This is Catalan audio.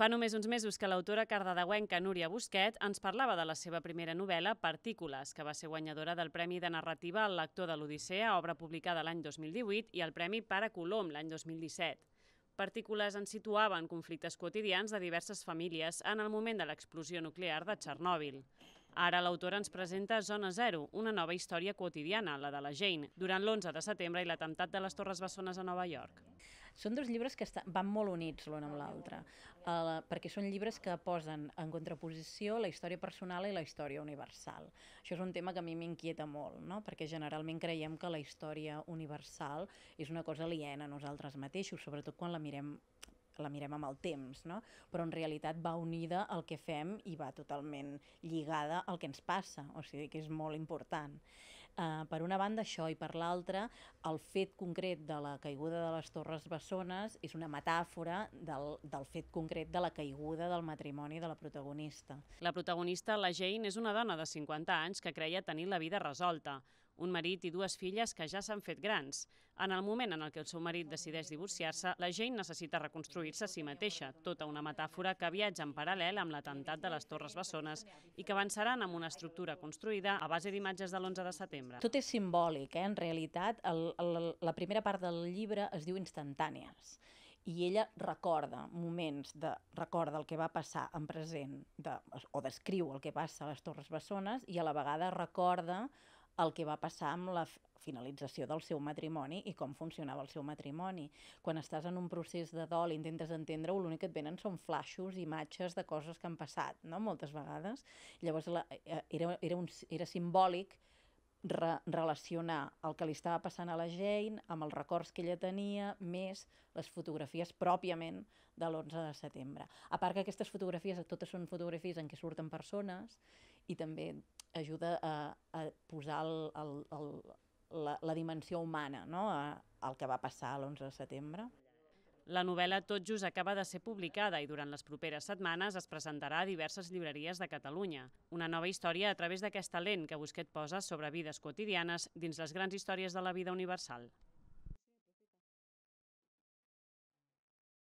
Fa només uns mesos que l'autora cardadeuenca Núria Busquet ens parlava de la seva primera novel·la, Partícules, que va ser guanyadora del Premi de Narrativa al Lector de l'Odissea, obra publicada l'any 2018, i el Premi Pare Colom l'any 2017. Partícules ens situaven conflictes quotidians de diverses famílies en el moment de l'explosió nuclear de Txernòbil. Ara l'autora ens presenta Zona Zero, una nova història quotidiana, la de la Jane, durant l'11 de setembre i l'atemptat de les Torres Bessones a Nova York. Són dos llibres que està, van molt units l'un amb l'altre, uh, perquè són llibres que posen en contraposició la història personal i la història universal. Això és un tema que a mi m'inquieta molt, no? perquè generalment creiem que la història universal és una cosa aliena a nosaltres mateixos, sobretot quan la mirem la mirem amb el temps, no? però en realitat va unida al que fem i va totalment lligada al que ens passa, o sigui que és molt important. Eh, per una banda això i per l'altra el fet concret de la caiguda de les Torres Bessones és una metàfora del, del fet concret de la caiguda del matrimoni de la protagonista. La protagonista, la Jane, és una dona de 50 anys que creia tenir la vida resolta un marit i dues filles que ja s'han fet grans. En el moment en el que el seu marit decideix divorciar-se, la Jane necessita reconstruir-se a si mateixa, tota una metàfora que viatja en paral·lel amb l'atemptat de les Torres Bessones i que avançaran amb una estructura construïda a base d'imatges de l'11 de setembre. Tot és simbòlic, eh? en realitat el, el, la primera part del llibre es diu Instantànies i ella recorda moments de recorda el que va passar en present de, o descriu el que passa a les Torres Bessones i a la vegada recorda el que va passar amb la finalització del seu matrimoni i com funcionava el seu matrimoni. Quan estàs en un procés de dol i intentes entendre-ho, l'únic que et venen són flaixos, imatges de coses que han passat, no? moltes vegades. Llavors la, eh, era, era, un, era simbòlic re relacionar el que li estava passant a la Jane amb els records que ella tenia, més les fotografies pròpiament de l'11 de setembre. A part que aquestes fotografies, totes són fotografies en què surten persones i també ajuda a, a posar el, el, el, la, la dimensió humana no? a, al que va passar l'11 de setembre. La novel·la tot just acaba de ser publicada i durant les properes setmanes es presentarà a diverses llibreries de Catalunya. Una nova història a través d'aquesta lent que Busquet posa sobre vides quotidianes dins les grans històries de la vida universal.